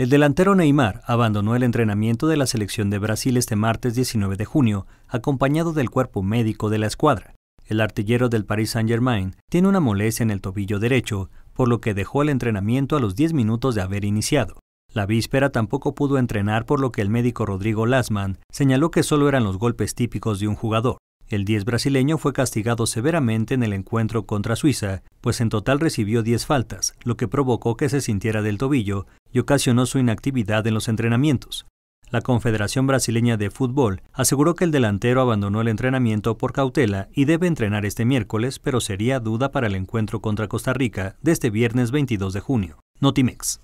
El delantero Neymar abandonó el entrenamiento de la selección de Brasil este martes 19 de junio, acompañado del cuerpo médico de la escuadra. El artillero del Paris Saint-Germain tiene una molestia en el tobillo derecho, por lo que dejó el entrenamiento a los 10 minutos de haber iniciado. La víspera tampoco pudo entrenar, por lo que el médico Rodrigo Lasman señaló que solo eran los golpes típicos de un jugador. El 10 brasileño fue castigado severamente en el encuentro contra Suiza pues en total recibió 10 faltas, lo que provocó que se sintiera del tobillo y ocasionó su inactividad en los entrenamientos. La Confederación Brasileña de Fútbol aseguró que el delantero abandonó el entrenamiento por cautela y debe entrenar este miércoles, pero sería duda para el encuentro contra Costa Rica de este viernes 22 de junio. Notimex.